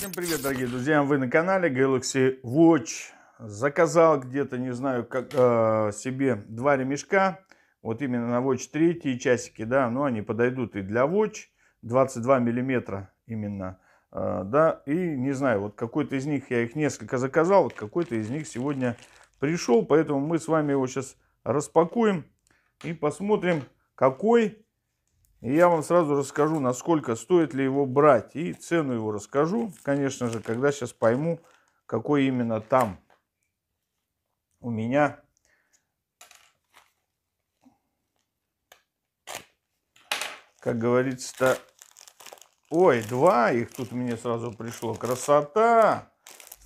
Всем привет, дорогие друзья! Вы на канале Galaxy Watch. Заказал где-то, не знаю, как э, себе два ремешка. Вот именно на Watch 3 часики, да, но они подойдут и для Watch. 22 миллиметра именно, э, да. И не знаю, вот какой-то из них, я их несколько заказал, вот какой-то из них сегодня пришел. Поэтому мы с вами его сейчас распакуем и посмотрим, какой и я вам сразу расскажу, насколько стоит ли его брать. И цену его расскажу, конечно же, когда сейчас пойму, какой именно там у меня как говорится-то... Ой, два их тут мне сразу пришло. Красота!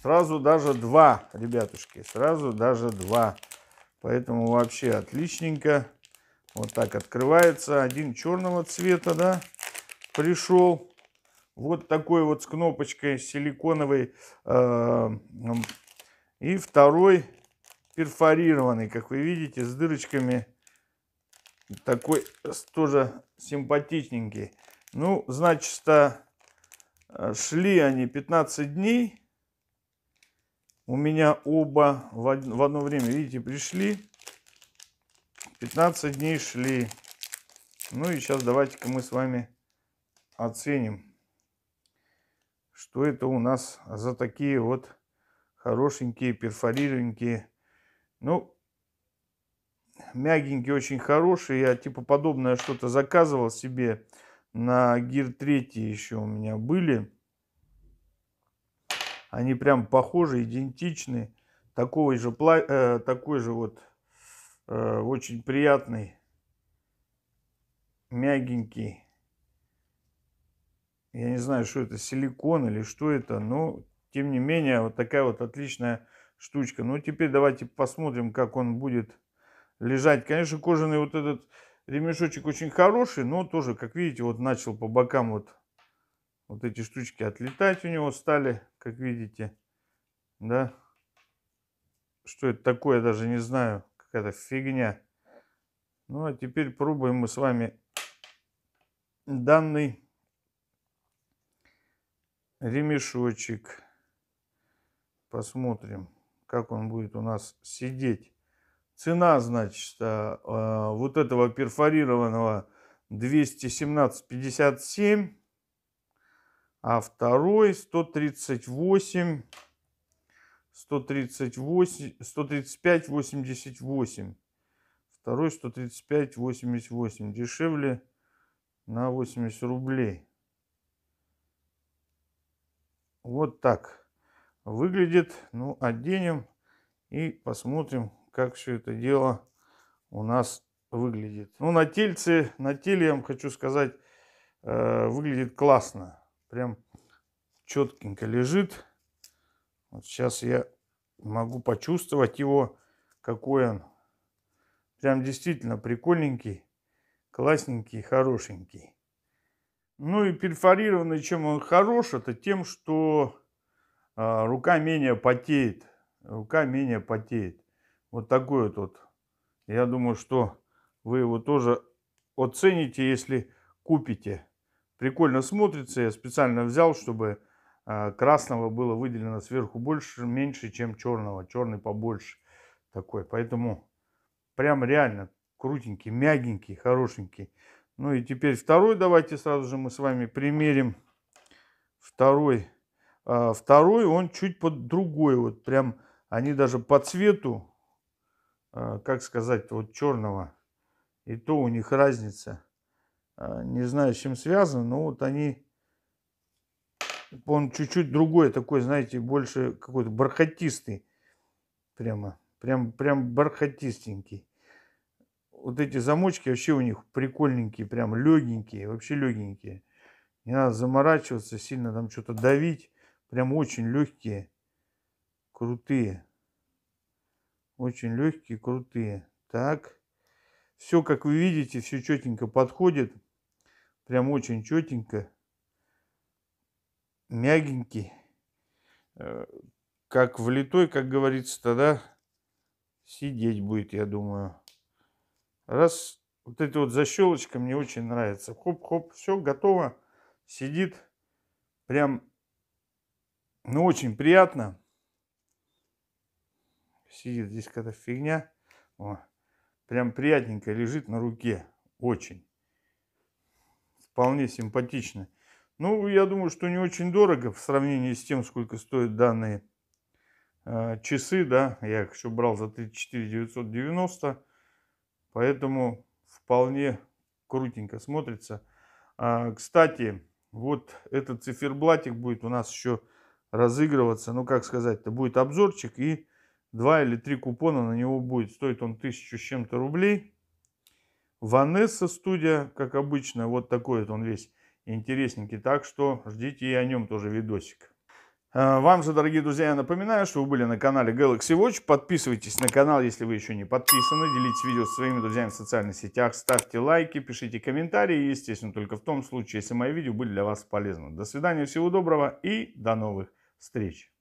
Сразу даже два, ребятушки. Сразу даже два. Поэтому вообще отличненько. Вот так открывается. Один черного цвета, да, пришел. Вот такой вот с кнопочкой силиконовой. Э, и второй перфорированный, как вы видите, с дырочками. Такой тоже симпатичненький. Ну, значит, э, шли они 15 дней. У меня оба в одно время, видите, пришли. 15 дней шли. Ну и сейчас давайте-ка мы с вами оценим, что это у нас за такие вот хорошенькие, перфорированные, ну, мягенькие, очень хорошие. Я типа подобное что-то заказывал себе на гир 3 еще у меня были. Они прям похожи, идентичны. Такой же, э, такой же вот Э, очень приятный, мягенький. Я не знаю, что это, силикон или что это, но тем не менее, вот такая вот отличная штучка. Ну, теперь давайте посмотрим, как он будет лежать. Конечно, кожаный вот этот ремешочек очень хороший, но тоже, как видите, вот начал по бокам вот, вот эти штучки отлетать у него стали, как видите. Да, что это такое, даже не знаю какая-то фигня. Ну а теперь пробуем мы с вами данный ремешочек. Посмотрим, как он будет у нас сидеть. Цена, значит, а, а, вот этого перфорированного 217,57, а второй 138. 138, 135, 88. Второй 135, 88. Дешевле на 80 рублей. Вот так выглядит. Ну, оденем и посмотрим, как все это дело у нас выглядит. Ну, на тельце, на теле, я вам хочу сказать, э, выглядит классно. Прям четкенько лежит. Вот сейчас я могу почувствовать его, какой он. Прям действительно прикольненький, классненький, хорошенький. Ну и перфорированный, чем он хорош, это тем, что а, рука менее потеет. Рука менее потеет. Вот такой вот, вот. Я думаю, что вы его тоже оцените, если купите. Прикольно смотрится. Я специально взял, чтобы а, красного было выделено сверху больше, меньше, чем черного. Черный побольше такой. Поэтому прям реально крутенький, мягенький, хорошенький. Ну и теперь второй давайте сразу же мы с вами примерим. Второй. А, второй он чуть под другой. Вот прям они даже по цвету, а, как сказать, вот черного. И то у них разница. Не знаю, с чем связано, но вот они он чуть-чуть другой, такой, знаете, больше какой-то бархатистый. Прямо, прям, прям бархатистенький. Вот эти замочки вообще у них прикольненькие, прям легенькие, вообще легенькие. Не надо заморачиваться, сильно там что-то давить. Прям очень легкие, крутые. Очень легкие, крутые. Так. Все, как вы видите, все четенько подходит. Прям очень четенько мягенький, э, как влитой, как говорится, тогда сидеть будет, я думаю. Раз вот эта вот защелочка мне очень нравится. Хоп-хоп, все, готово. Сидит прям, ну, очень приятно. Сидит здесь какая-то фигня. О, прям приятненько лежит на руке. Очень. Вполне симпатично. Ну, я думаю, что не очень дорого в сравнении с тем, сколько стоят данные э, часы, да. Я их еще брал за 34 990, поэтому вполне крутенько смотрится. А, кстати, вот этот циферблатик будет у нас еще разыгрываться. Ну, как сказать-то, будет обзорчик и два или три купона на него будет. Стоит он тысячу с чем-то рублей. Ванесса студия, как обычно, вот такой вот он весь интересненький. Так что ждите и о нем тоже видосик. Э, вам же, дорогие друзья, я напоминаю, что вы были на канале Galaxy Watch. Подписывайтесь на канал, если вы еще не подписаны. Делитесь видео со своими друзьями в социальных сетях. Ставьте лайки, пишите комментарии. естественно, только в том случае, если мои видео были для вас полезны. До свидания, всего доброго и до новых встреч.